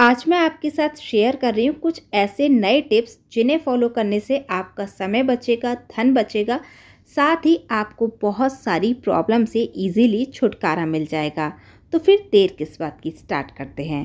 आज मैं आपके साथ शेयर कर रही हूँ कुछ ऐसे नए टिप्स जिन्हें फॉलो करने से आपका समय बचेगा धन बचेगा साथ ही आपको बहुत सारी प्रॉब्लम से इजीली छुटकारा मिल जाएगा तो फिर देर किस बात की स्टार्ट करते हैं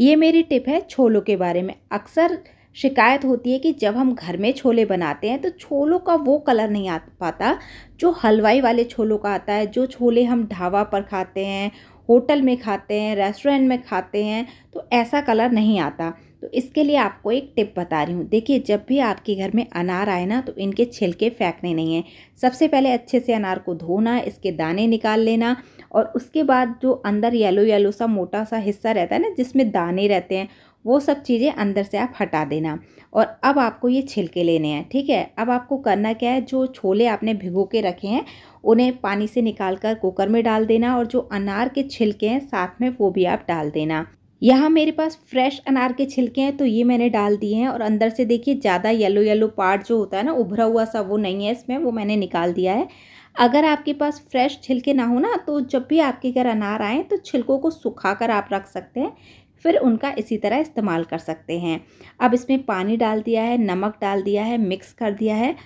ये मेरी टिप है छोलों के बारे में अक्सर शिकायत होती है कि जब हम घर में छोले बनाते हैं तो छोलों का वो कलर नहीं आ पाता जो हलवाई वाले छोलों का आता है जो छोले हम ढाबा पर खाते हैं होटल में खाते हैं रेस्टोरेंट में खाते हैं तो ऐसा कलर नहीं आता तो इसके लिए आपको एक टिप बता रही हूँ देखिए जब भी आपके घर में अनार आए ना तो इनके छिलके फेंकने नहीं हैं सबसे पहले अच्छे से अनार को धोना इसके दाने निकाल लेना और उसके बाद जो अंदर येलो येलो सा मोटा सा हिस्सा रहता है ना जिसमें दाने रहते हैं वो सब चीज़ें अंदर से आप हटा देना और अब आपको ये छिलके लेने हैं ठीक है अब आपको करना क्या है जो छोले आपने भिगो के रखे हैं उन्हें पानी से निकाल कर कुकर में डाल देना और जो अनार के छिलके हैं साथ में वो भी आप डाल देना यहाँ मेरे पास फ्रेश अनार के छिलके हैं तो ये मैंने डाल दिए हैं और अंदर से देखिए ज़्यादा येलो येलो पार्ट जो होता है ना उभरा हुआ सा वो नहीं है इसमें वो मैंने निकाल दिया है अगर आपके पास फ्रेश छिलके ना हो ना तो जब भी आपके घर अनार आएँ तो छिलकों को सुखा कर आप रख सकते हैं फिर उनका इसी तरह इस्तेमाल कर सकते हैं अब इसमें पानी डाल दिया है नमक डाल दिया है मिक्स कर दिया है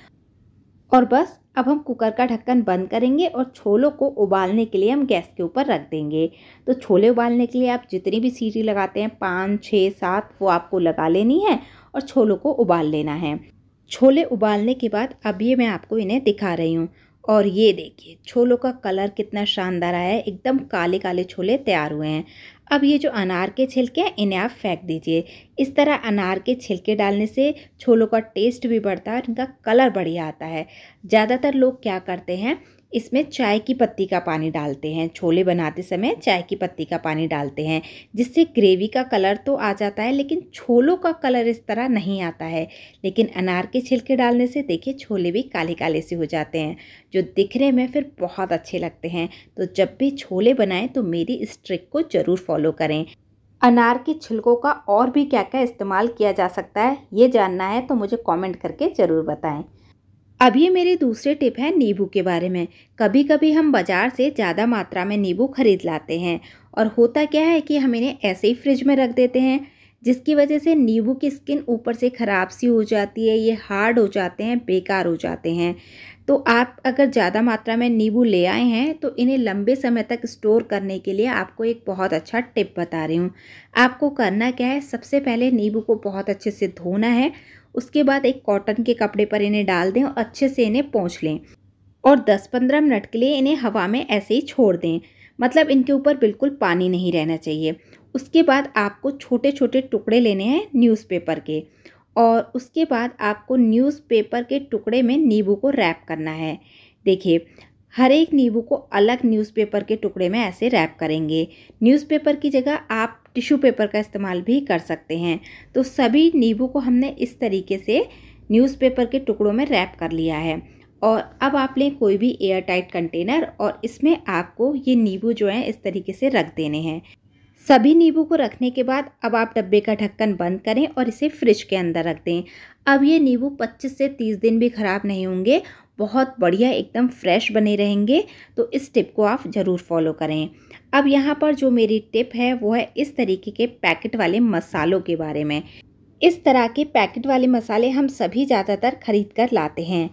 और बस अब हम कुकर का ढक्कन बंद करेंगे और छोलों को उबालने के लिए हम गैस के ऊपर रख देंगे तो छोले उबालने के लिए आप जितनी भी सीटी लगाते हैं पाँच छः सात वो आपको लगा लेनी है और छोलों को उबाल लेना है छोले उबालने के बाद अब ये मैं आपको इन्हें दिखा रही हूँ और ये देखिए छोलों का कलर कितना शानदार आया है एकदम काले काले छोले तैयार हुए हैं अब ये जो अनार के छिलके हैं इन्हें आप फेंक दीजिए इस तरह अनार के छिलके डालने से छोलों का टेस्ट भी बढ़ता है और इनका कलर बढ़िया आता है ज़्यादातर लोग क्या करते हैं इसमें चाय की पत्ती का पानी डालते हैं छोले बनाते समय चाय की पत्ती का पानी डालते हैं जिससे ग्रेवी का कलर तो आ जाता है लेकिन छोलों का कलर इस तरह नहीं आता है लेकिन अनार के छिलके डालने से देखिए छोले भी काले काले से हो जाते हैं जो दिखने में फिर बहुत अच्छे लगते हैं तो जब भी छोले बनाएँ तो मेरी इस ट्रिक को ज़रूर फॉलो करें अनार के छिलकों का और भी क्या क्या इस्तेमाल किया जा सकता है ये जानना है तो मुझे कॉमेंट करके ज़रूर बताएँ अब ये मेरी दूसरी टिप है नींबू के बारे में कभी कभी हम बाज़ार से ज़्यादा मात्रा में नींबू ख़रीद लाते हैं और होता क्या है कि हम इन्हें ऐसे ही फ्रिज में रख देते हैं जिसकी वजह से नींबू की स्किन ऊपर से ख़राब सी हो जाती है ये हार्ड हो जाते हैं बेकार हो जाते हैं तो आप अगर ज़्यादा मात्रा में नींबू ले आए हैं तो इन्हें लंबे समय तक स्टोर करने के लिए आपको एक बहुत अच्छा टिप बता रही हूँ आपको करना क्या है सबसे पहले नींबू को बहुत अच्छे से धोना है उसके बाद एक कॉटन के कपड़े पर इन्हें डाल दें और अच्छे से इन्हें पहुँच लें और 10-15 मिनट के लिए इन्हें हवा में ऐसे ही छोड़ दें मतलब इनके ऊपर बिल्कुल पानी नहीं रहना चाहिए उसके बाद आपको छोटे छोटे टुकड़े लेने हैं न्यूज़पेपर के और उसके बाद आपको न्यूज़पेपर के टुकड़े में नींबू को रैप करना है देखिए हर एक नींबू को अलग न्यूज़पेपर के टुकड़े में ऐसे रैप करेंगे न्यूज़पेपर की जगह आप टिश्यू पेपर का इस्तेमाल भी कर सकते हैं तो सभी नींबू को हमने इस तरीके से न्यूज़पेपर के टुकड़ों में रैप कर लिया है और अब आप लें कोई भी एयर टाइट कंटेनर और इसमें आपको ये नींबू जो है इस तरीके से रख देने हैं सभी नींबू को रखने के बाद अब आप डब्बे का ढक्कन बंद करें और इसे फ्रिज के अंदर रख दें अब ये नींबू 25 से 30 दिन भी ख़राब नहीं होंगे बहुत बढ़िया एकदम फ्रेश बने रहेंगे तो इस टिप को आप ज़रूर फॉलो करें अब यहाँ पर जो मेरी टिप है वो है इस तरीके के पैकेट वाले मसालों के बारे में इस तरह के पैकेट वाले मसाले हम सभी ज़्यादातर खरीद कर लाते हैं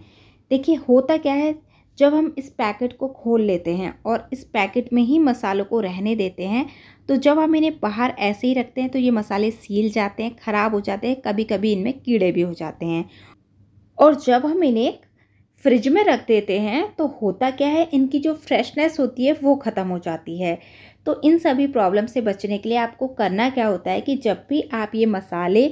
देखिए होता क्या है जब हम इस पैकेट को खोल लेते हैं और इस पैकेट में ही मसालों को रहने देते हैं तो जब हम इन्हें बाहर ऐसे ही रखते हैं तो ये मसाले सील जाते हैं ख़राब हो जाते हैं कभी कभी इनमें कीड़े भी हो जाते हैं और जब हम इन्हें फ्रिज में रख देते हैं तो होता क्या है इनकी जो फ्रेशनेस होती है वो ख़त्म हो जाती है तो इन सभी प्रॉब्लम से बचने के लिए आपको करना क्या होता है कि जब भी आप ये मसाले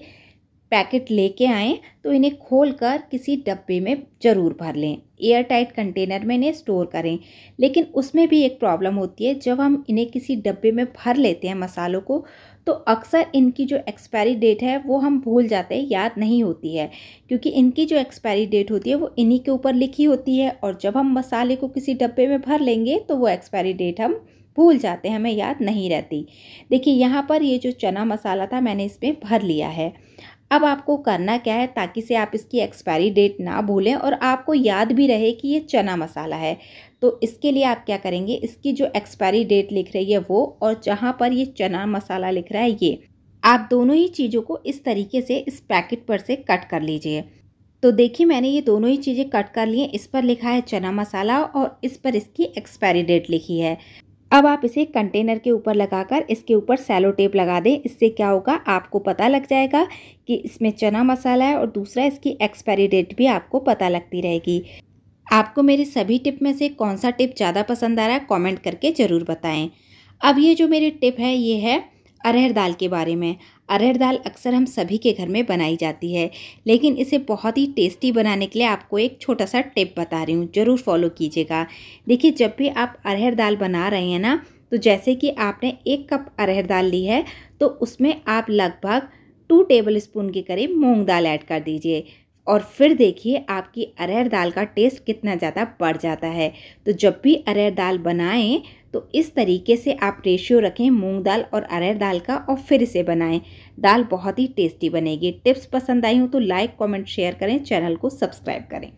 पैकेट लेके आएँ तो इन्हें खोल कर किसी डब्बे में ज़रूर भर लें एयर टाइट कंटेनर में इन्हें स्टोर करें लेकिन उसमें भी एक प्रॉब्लम होती है जब हम इन्हें किसी डब्बे में भर लेते हैं मसालों को तो अक्सर इनकी जो एक्सपायरी डेट है वो हम भूल जाते हैं याद नहीं होती है क्योंकि इनकी जो एक्सपायरी डेट होती है वो इन्हीं के ऊपर लिखी होती है और जब हम मसाले को किसी डब्बे में भर लेंगे तो वो एक्सपायरी डेट हम भूल जाते हैं हमें याद नहीं रहती देखिए यहाँ पर ये जो चना मसाला था मैंने इसमें भर लिया है अब आपको करना क्या है ताकि से आप इसकी एक्सपायरी डेट ना भूलें और आपको याद भी रहे कि ये चना मसाला है तो इसके लिए आप क्या करेंगे इसकी जो एक्सपायरी डेट लिख रही है वो और जहाँ पर ये चना मसाला लिख रहा है ये आप दोनों ही चीज़ों को इस तरीके से इस पैकेट पर से कट कर लीजिए तो देखिए मैंने ये दोनों ही चीज़ें कट कर ली हैं इस पर लिखा है चना मसाला और इस पर इसकी एक्सपायरी डेट लिखी है अब आप इसे कंटेनर के ऊपर लगाकर इसके ऊपर सैलो टेप लगा दें इससे क्या होगा आपको पता लग जाएगा कि इसमें चना मसाला है और दूसरा इसकी एक्सपायरी डेट भी आपको पता लगती रहेगी आपको मेरी सभी टिप में से कौन सा टिप ज़्यादा पसंद आ रहा है कमेंट करके ज़रूर बताएं अब ये जो मेरी टिप है ये है अरहर दाल के बारे में अरहर दाल अक्सर हम सभी के घर में बनाई जाती है लेकिन इसे बहुत ही टेस्टी बनाने के लिए आपको एक छोटा सा टिप बता रही हूँ ज़रूर फॉलो कीजिएगा देखिए जब भी आप अरहर दाल बना रहे हैं ना तो जैसे कि आपने एक कप अरहर दाल ली है तो उसमें आप लगभग टू टेबल स्पून के करीब मूँग दाल ऐड कर दीजिए और फिर देखिए आपकी अरहर दाल का टेस्ट कितना ज़्यादा बढ़ जाता है तो जब भी अरहर दाल बनाएं तो इस तरीके से आप रेशियो रखें मूंग दाल और अरहर दाल का और फिर इसे बनाएं दाल बहुत ही टेस्टी बनेगी टिप्स पसंद आई हो तो लाइक कमेंट शेयर करें चैनल को सब्सक्राइब करें